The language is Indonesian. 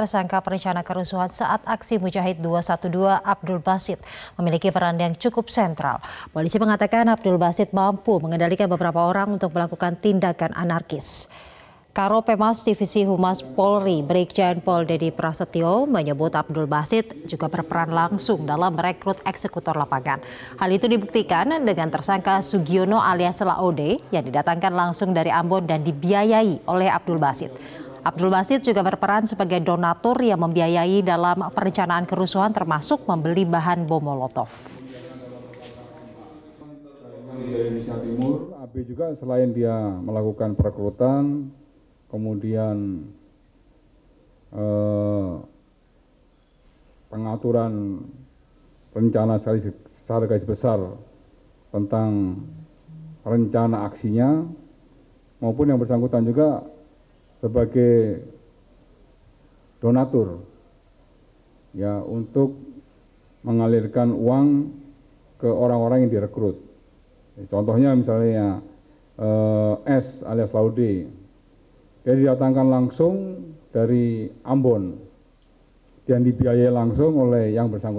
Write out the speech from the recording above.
tersangka perencana kerusuhan saat aksi Mujahid 212 Abdul Basit memiliki peran yang cukup sentral. Polisi mengatakan Abdul Basit mampu mengendalikan beberapa orang untuk melakukan tindakan anarkis. Karo Pemas Divisi Humas Polri Brigjen Pol Dedi Prasetyo menyebut Abdul Basit juga berperan langsung dalam merekrut eksekutor lapangan. Hal itu dibuktikan dengan tersangka Sugiono alias Laode yang didatangkan langsung dari Ambon dan dibiayai oleh Abdul Basit. Abdul Basit juga berperan sebagai donatur yang membiayai dalam perencanaan kerusuhan termasuk membeli bahan bom Molotov. Indonesia Timur, AB juga selain dia melakukan perekrutan, kemudian eh, pengaturan rencana secara garis besar tentang rencana aksinya, maupun yang bersangkutan juga sebagai donatur ya untuk mengalirkan uang ke orang-orang yang direkrut. Contohnya misalnya ya, eh, S alias Laude, dia didatangkan langsung dari Ambon dan dibiayai langsung oleh yang bersangkutan.